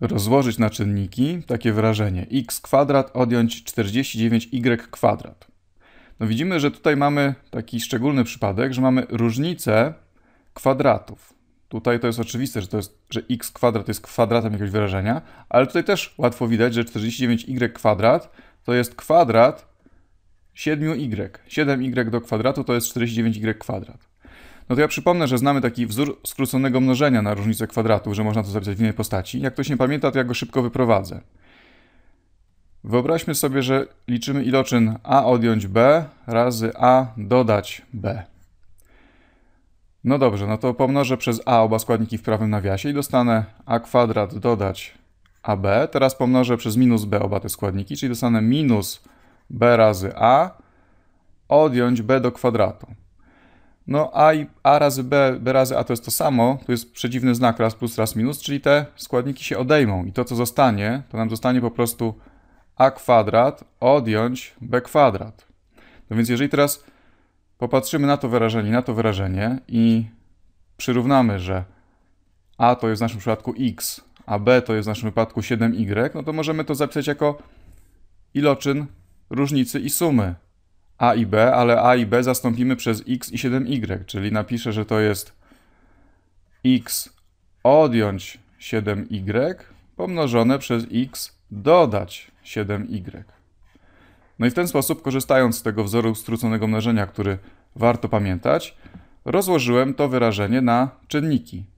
rozłożyć na czynniki takie wyrażenie x kwadrat odjąć 49y kwadrat. No widzimy, że tutaj mamy taki szczególny przypadek, że mamy różnicę kwadratów. Tutaj to jest oczywiste, że, to jest, że x kwadrat jest kwadratem jakiegoś wyrażenia, ale tutaj też łatwo widać, że 49y kwadrat to jest kwadrat 7y. 7y do kwadratu to jest 49y kwadrat. No to ja przypomnę, że znamy taki wzór skróconego mnożenia na różnicę kwadratu, że można to zapisać w innej postaci. Jak ktoś nie pamięta, to ja go szybko wyprowadzę. Wyobraźmy sobie, że liczymy iloczyn a odjąć b razy a dodać b. No dobrze, no to pomnożę przez a oba składniki w prawym nawiasie i dostanę a kwadrat dodać ab. Teraz pomnożę przez minus b oba te składniki, czyli dostanę minus b razy a odjąć b do kwadratu. No a, i a razy b, b razy a to jest to samo, to jest przedziwny znak raz plus, raz minus, czyli te składniki się odejmą i to co zostanie, to nam zostanie po prostu a kwadrat odjąć b kwadrat. No więc jeżeli teraz popatrzymy na to wyrażenie, na to wyrażenie i przyrównamy, że a to jest w naszym przypadku x, a b to jest w naszym wypadku 7y, no to możemy to zapisać jako iloczyn różnicy i sumy a i b, ale a i b zastąpimy przez x i 7y, czyli napiszę, że to jest x odjąć 7y pomnożone przez x dodać 7y. No i w ten sposób, korzystając z tego wzoru skróconego mnożenia, który warto pamiętać, rozłożyłem to wyrażenie na czynniki.